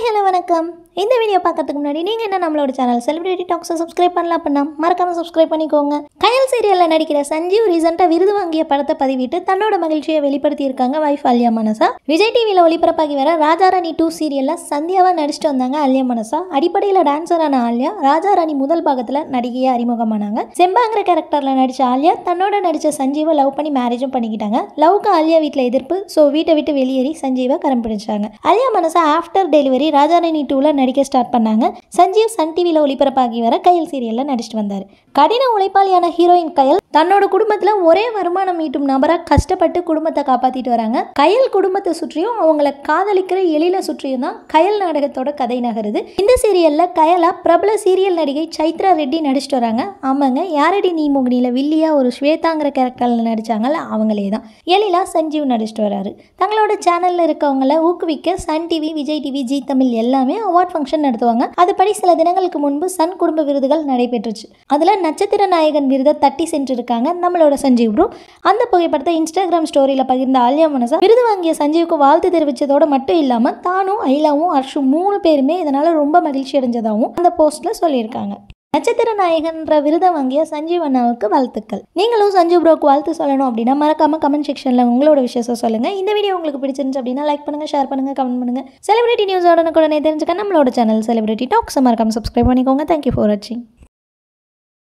hi hello வணக்கம் இந்த video பார்க்கறதுக்கு முன்னாடி நீங்கள் என்ன நம்மளோட சேனல் செலிபிரிட்டி டாக்ஸை சப்ஸ்கிரைப் பண்ணலாம் அப்படின்னா மறக்காமல் சப்ஸ்கிரைப் பண்ணிக்கோங்க கயல் சீரியலில் நடிக்கிற சஞ்சீவ் ரீசெண்டாக விருது வாங்கிய படத்தை பதிவிட்டு தன்னோட மகிழ்ச்சியை வெளிப்படுத்தியிருக்காங்க வைஃப் அல்யா மனசா விஜய் டிவியில் ஒளிபரப்பாகி வர ராஜா ராணி டூ சீரியலில் சந்தியாவாக நடிச்சுட்டு வந்தாங்க அல்யா மனசா அடிப்படையில் டான்ஸரான ஆல்யா ராஜா ராணி முதல் பாகத்தில் நடிகையை அறிமுகமானாங்க செம்பாங்கிற கேரக்டரில் நடித்த ஆல்யா தன்னோட நடித்த சஞ்சீவை லவ் பண்ணி மேரேஜும் பண்ணிக்கிட்டாங்க லவ்க்கு ஆல்யா வீட்டில் எதிர்ப்பு ஸோ வீட்டை விட்டு வெளியேறி சஞ்சீவை கரம் பிடிச்சாங்க அல்யா மனசா ஆஃப்டர் டெலிவரி ராஜாராணி டூவில் நடிக்க ஸ்டார்ட் பண்ணாங்க சஞ்சீவ் சன் டிவியில் ஒளிபரப்பாகி வர கையல் சீரியலில் நடிச்சிட்டு வந்தார் கடின உழைப்பாளியான ஹீரோயின் கையல் தன்னோட குடும்பத்தில் ஒரே வருமானம் ஈட்டும் நபராக கஷ்டப்பட்டு குடும்பத்தை காப்பாற்றிட்டு வராங்க கயல் குடும்பத்தை சுற்றியும் அவங்கள காதலிக்கிற எழில சுற்றியும் தான் கயல் நாடகத்தோட கதை நகருது இந்த சீரியலில் கயலா பிரபல சீரியல் நடிகை சைத்ரா ரெட்டி நடிச்சிட்டு வராங்க ஆமாங்க யாரடி நீ முகனியில் வில்லியா ஒரு ஸ்வேதாங்கிற கேரக்டரில் நடித்தாங்கல்ல அவங்களே தான் எழிலா சஞ்சீவ் நடிச்சிட்டு வராரு தங்களோட சேனலில் இருக்கவங்கள ஊக்குவிக்க Sun TV Vijay TV Zee Tamil எல்லாமே அவார்ட் ஃபங்க்ஷன் நடத்துவாங்க அதுபடி சில தினங்களுக்கு முன்பு சன் குடும்ப விருதுகள் நடைபெற்றுச்சு அதில் நட்சத்திர நாயகன் விருதை தட்டி சென்று இருக்காங்க நம்மளோட சஞ்சீவ் ப்ரோ அந்த புகைப்படத்தை இன்ஸ்டாகிராம் ஸ்டோரியில் பகிர்ந்த ஆல்யா மனசா விருது வாங்கிய சஞ்சீவுக்கு வாழ்த்து தெரிவித்ததோடு மட்டும் இல்லாமல் தானும் ஐலாவும் அர்ஷும் மூணு பேருமே இதனால் ரொம்ப மகிழ்ச்சி அடைஞ்சதாகவும் அந்த போஸ்ட்டில் சொல்லியிருக்காங்க நட்சத்திர நாயகன்ற விருதை வாங்கிய சஞ்சீவ் அண்ணாவுக்கு வாழ்த்துக்கள் நீங்களும் சஞ்சீவ் ப்ரோக்கு வாழ்த்து சொல்லணும் அப்படின்னா மறக்காம கமெண்ட் செக்ஷனில் உங்களோட விஷயத்த சொல்லுங்கள் இந்த வீடியோ உங்களுக்கு பிடிச்சிருந்துச்சு அப்படின்னா லைக் பண்ணுங்க ஷேர் பண்ணுங்க கமெண்ட் பண்ணுங்க செலிபிரிட்டி நியூஸ் கூட தெரிஞ்சுக்க நம்மளோட சேனல் செலிபிரிட்டி டாக்ஸ் மறக்காம சப்ஸ்கிரைப் பண்ணிக்கோங்க தேங்க்யூ ஃபார் வாட்சிங்